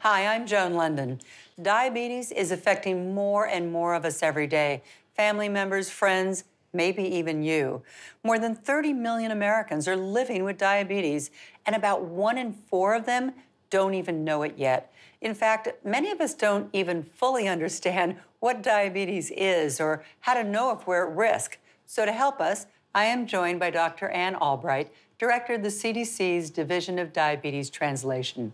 Hi, I'm Joan London. Diabetes is affecting more and more of us every day family members, friends, maybe even you. More than 30 million Americans are living with diabetes, and about one in four of them don't even know it yet. In fact, many of us don't even fully understand what diabetes is or how to know if we're at risk. So, to help us, I am joined by Dr. Ann Albright, director of the CDC's Division of Diabetes Translation.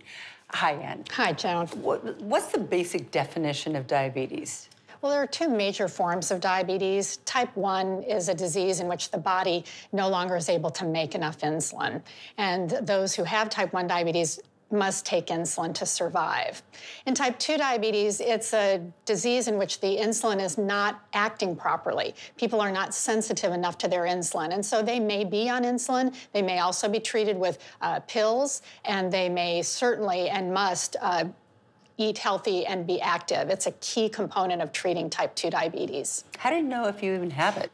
Hi, Ann. Hi, Joan. What's the basic definition of diabetes? Well, there are two major forms of diabetes. Type 1 is a disease in which the body no longer is able to make enough insulin. And those who have type 1 diabetes must take insulin to survive. In type 2 diabetes, it's a disease in which the insulin is not acting properly. People are not sensitive enough to their insulin. And so they may be on insulin. They may also be treated with uh, pills, and they may certainly and must. Uh, eat healthy and be active. It's a key component of treating type 2 diabetes. How do you know if you even have it?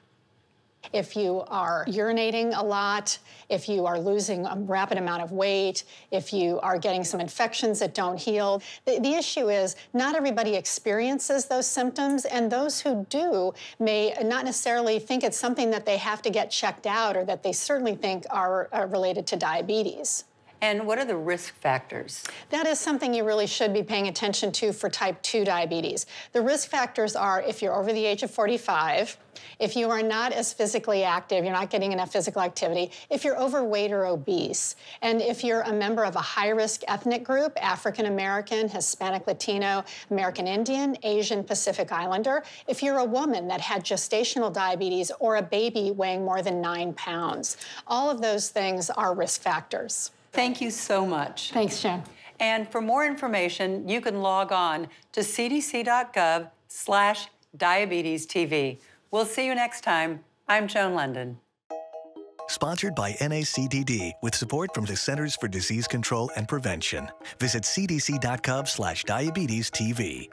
If you are urinating a lot, if you are losing a rapid amount of weight, if you are getting some infections that don't heal, the, the issue is not everybody experiences those symptoms, and those who do may not necessarily think it's something that they have to get checked out or that they certainly think are, are related to diabetes. And what are the risk factors? That is something you really should be paying attention to for type 2 diabetes. The risk factors are if you're over the age of 45, if you are not as physically active, you're not getting enough physical activity, if you're overweight or obese, and if you're a member of a high risk ethnic group African American, Hispanic Latino, American Indian, Asian Pacific Islander, if you're a woman that had gestational diabetes or a baby weighing more than nine pounds. All of those things are risk factors. Thank you so much. Thanks, Jen. And for more information, you can log on to cdc.gov slash diabetes TV. We'll see you next time. I'm Joan London. Sponsored by NACDD with support from the Centers for Disease Control and Prevention. Visit cdc.gov slash diabetes TV.